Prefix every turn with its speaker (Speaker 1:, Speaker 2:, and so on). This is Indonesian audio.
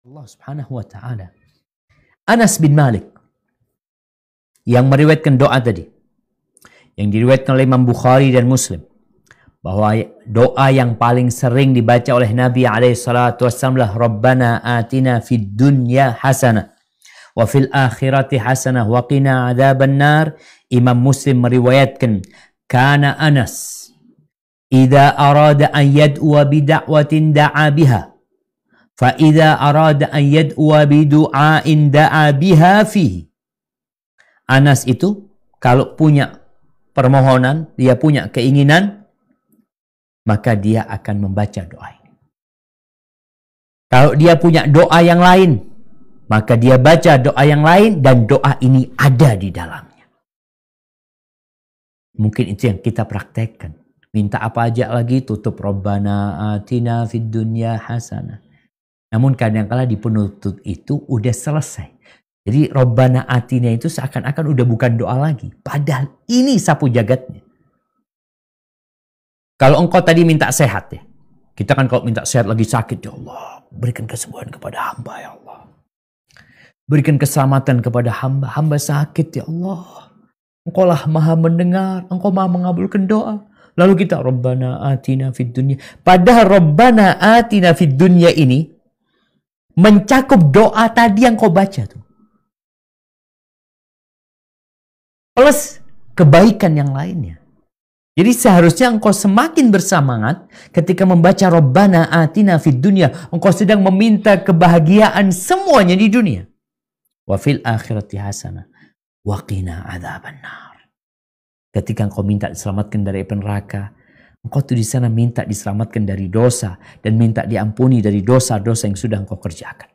Speaker 1: Allah Subhanahu wa taala. Anas bin Malik yang meriwayatkan doa tadi yang diriwayatkan oleh Imam Bukhari dan Muslim bahwa doa yang paling sering dibaca oleh Nabi alaihi salatu wasallam Rabbana atina fid dunya hasanah wa fil akhirati hasanah wa qina adzaban nar Imam Muslim meriwayatkan kana Anas Ida arada an yad'u bi da'watin da'a biha فَإِذَا arada أَنْ يَدْعُوَ بِدُعَاءٍ دَعَى بِهَا Anas itu kalau punya permohonan, dia punya keinginan, maka dia akan membaca doa ini. Kalau dia punya doa yang lain, maka dia baca doa yang lain dan doa ini ada di dalamnya. Mungkin itu yang kita praktekkan. Minta apa aja lagi tutup Rabbana atina fid dunya hasanah namun kadangkala di penuntut itu udah selesai. Jadi Robbana Atina itu seakan-akan udah bukan doa lagi. Padahal ini sapu jagatnya. Kalau engkau tadi minta sehat ya. Kita kan kalau minta sehat lagi sakit. Ya Allah berikan kesembuhan kepada hamba ya Allah. Berikan keselamatan kepada hamba. Hamba sakit ya Allah. Engkau lah maha mendengar. Engkau maha mengabulkan doa. Lalu kita Rabbana atina fid dunya. Padahal Rabbana atina fid dunya ini mencakup doa tadi yang kau baca tuh. Plus kebaikan yang lainnya. Jadi seharusnya engkau semakin bersemangat ketika membaca Rabbana atina fid dunia. Engkau sedang meminta kebahagiaan semuanya di dunia. Wa fil akhirati hasanah. Wa qina adzabannar. Ketika engkau minta diselamatkan dari api neraka, Engkau tuh di sana minta diselamatkan dari dosa dan minta diampuni dari dosa-dosa yang sudah engkau kerjakan.